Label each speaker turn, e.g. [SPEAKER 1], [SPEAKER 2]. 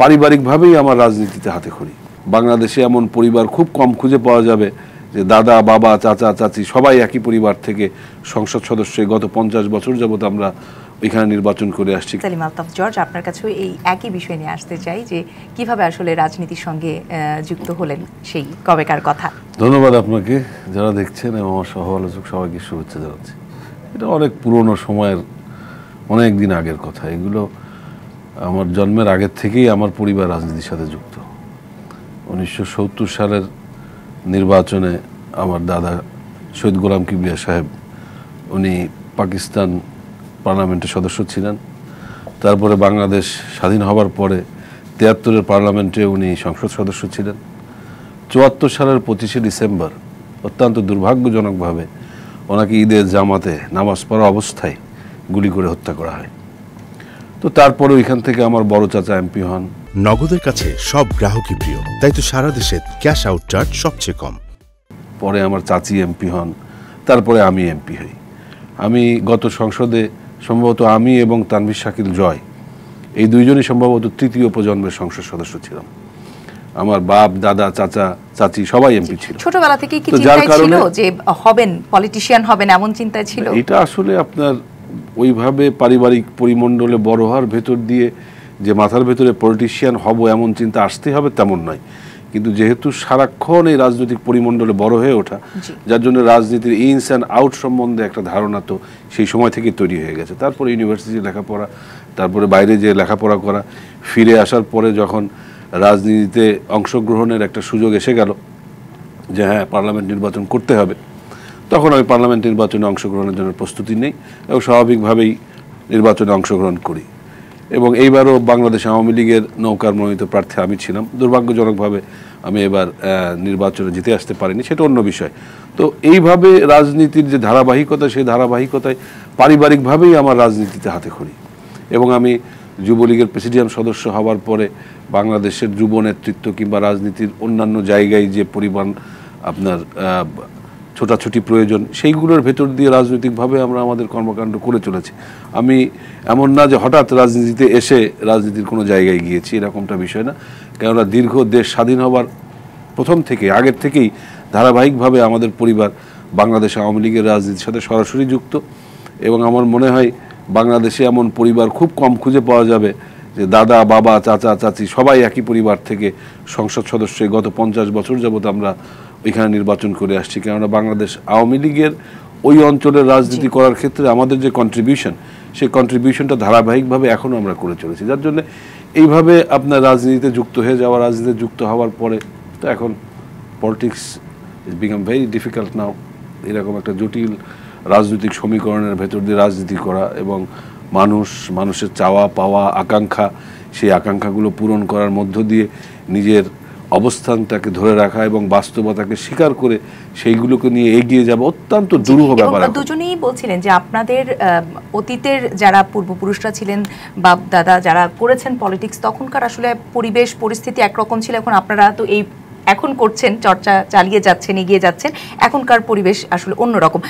[SPEAKER 1] পারিবারিকভাবেই আমার রাজনীতিতে হাতে খড়ি বাংলাদেশে এমন পরিবার খুব কম খুঁজে পাওয়া যাবে যে দাদা বাবা চাচা চাচি সবাই একই পরিবার থেকে সংসদ সদস্য গত পঞ্চাশ বছর যাবত আমরা এখানে নির্বাচন করে আসছি
[SPEAKER 2] সালিম আলতাফ জর্জ আপনার কাছেও এই একই বিষয় নিয়ে আসতে চাই যে কিভাবে আসলে রাজনীতির সঙ্গে যুক্ত হলেন সেই কবেকার কথা
[SPEAKER 1] ধন্যবাদ আপনাকে যারা দেখছেন এবং আমার সহ আলোচক সবাইকে শুভেচ্ছা জানাচ্ছি এটা অনেক পুরনো সময়ের অনেক দিন আগের কথা এগুলো আমার জন্মের আগের থেকেই আমার পরিবার রাজনীতির সাথে যুক্ত উনিশশো সালের নির্বাচনে আমার দাদা শহীদ গোলাম কিবিয়া সাহেব উনি পাকিস্তান পার্লামেন্টের সদস্য ছিলেন তারপরে বাংলাদেশ স্বাধীন হওয়ার পরে তিয়াত্তরের পার্লামেন্টে উনি সংসদ সদস্য ছিলেন চুয়াত্তর সালের পঁচিশে ডিসেম্বর অত্যন্ত দুর্ভাগ্যজনকভাবে ওনাকে ঈদের জামাতে নামাজ পড়া অবস্থায় গুলি করে হত্যা করা হয় তো তারপরে ওইখান থেকে আমার বড় চাচা এমপি হন নগদের কাছে সব গ্রাহকই প্রিয় তাই তো সারা দেশে ক্যাশ আউট চার্জ সবচেয়ে কম পরে আমার চাচি এমপি হন তারপরে আমি এমপি হই আমি গত সংসদে সম্ভবত আমি এবং তানভীর শাকিল জয় এই দুইজনই সম্ভবত তৃতীয় প্রজন্মের সংসদ সদস্য ছিলাম আমার বাপ দাদা চাচা চাচি সবাই এমপি ছিল
[SPEAKER 2] ছোটবেলা থেকে কি চিন্তা ছিল যে হবেন পলিটিশিয়ান হবেন এমন চিন্তা ছিল এটা
[SPEAKER 1] আসলে আপনার ওইভাবে পারিবারিক পরিমণ্ডলে বড় হওয়ার ভেতর দিয়ে যে মাথার ভেতরে পলিটিশিয়ান হব এমন চিন্তা আসতে হবে তেমন নয় কিন্তু যেহেতু সারাক্ষণ এই রাজনৈতিক পরিমণ্ডলে বড় হয়ে ওঠা যার জন্য রাজনীতির ইনস অ্যান্ড আউট সম্বন্ধে একটা ধারণা তো সেই সময় থেকে তৈরি হয়ে গেছে তারপরে ইউনিভার্সিটি লেখাপড়া তারপরে বাইরে যে লেখাপড়া করা ফিরে আসার পরে যখন রাজনীতিতে অংশগ্রহণের একটা সুযোগ এসে গেল যে হ্যাঁ পার্লামেন্ট নির্বাচন করতে হবে তখন আমি পার্লামেন্ট নির্বাচনে অংশগ্রহণের জন্য প্রস্তুতি নেই এবং স্বাভাবিকভাবেই নির্বাচনে অংশগ্রহণ করি এবং এইবারও বাংলাদেশ আওয়ামী লীগের নৌকার মনোনীত প্রার্থী আমি ছিলাম দুর্ভাগ্যজনকভাবে আমি এবার নির্বাচনে জিতে আসতে পারিনি সেটা অন্য বিষয় তো এইভাবে রাজনীতির যে ধারাবাহিকতা সেই ধারাবাহিকতায় পারিবারিকভাবেই আমার রাজনীতিতে হাতে খড়ি এবং আমি যুবলীগের প্রেসিডিয়াম সদস্য হওয়ার পরে বাংলাদেশের যুব নেতৃত্ব কিংবা রাজনীতির অন্যান্য জায়গায় যে পরিমাণ আপনার ছোটাছুটি প্রয়োজন সেইগুলোর ভেতর দিয়ে রাজনৈতিকভাবে আমরা আমাদের কর্মকাণ্ড করে চলেছি আমি এমন না যে হঠাৎ রাজনীতিতে এসে রাজনীতির কোনো জায়গায় গিয়েছি এরকমটা বিষয় না কেননা দীর্ঘ দেশ স্বাধীন হবার প্রথম থেকে আগের থেকেই ধারাবাহিকভাবে আমাদের পরিবার বাংলাদেশ আওয়ামী লীগের রাজনীতির সাথে সরাসরি যুক্ত এবং আমার মনে হয় বাংলাদেশে এমন পরিবার খুব কম খুঁজে পাওয়া যাবে যে দাদা বাবা চাচা চাচি সবাই একই পরিবার থেকে সংসদ সদস্য গত পঞ্চাশ বছর যাবত আমরা ওইখানে নির্বাচন করে আসছি কেননা বাংলাদেশ আওয়ামী লীগের ওই অঞ্চলের রাজনীতি করার ক্ষেত্রে আমাদের যে কন্ট্রিবিউশন সেই কন্ট্রিবিউশনটা ধারাবাহিকভাবে এখনও আমরা করে চলেছি যার জন্য এইভাবে আপনার রাজনীতিতে যুক্ত হয়ে যাওয়া রাজনীতিতে যুক্ত হওয়ার পরে তো এখন politics is become very difficult now এরকম একটা জটিল রাজনৈতিক সমীকরণের ভেতর দিয়ে রাজনীতি করা এবং মানুষ মানুষের চাওয়া পাওয়া আকাঙ্ক্ষা সেই আকাঙ্ক্ষাগুলো পূরণ করার মধ্য দিয়ে নিজের অবস্থানটাকে ধরে রাখা এবং বাস্তবতাকে স্বীকার করে সেইগুলোকে নিয়ে এগিয়ে যাওয়া অত্যন্ত দুরূহ ব্যাপার
[SPEAKER 2] দুজনেই বলছিলেন যে আপনাদের অতীতের যারা পূর্বপুরুষরা ছিলেন বাপ দাদা যারা করেছেন পলিটিক্স তখনকার আসলে পরিবেশ পরিস্থিতি একরকম ছিল এখন আপনারা তো এই এখন করছেন চর্চা চালিয়ে যাচ্ছেন এগিয়ে যাচ্ছেন এখনকার পরিবেশ আসলে অন্যরকম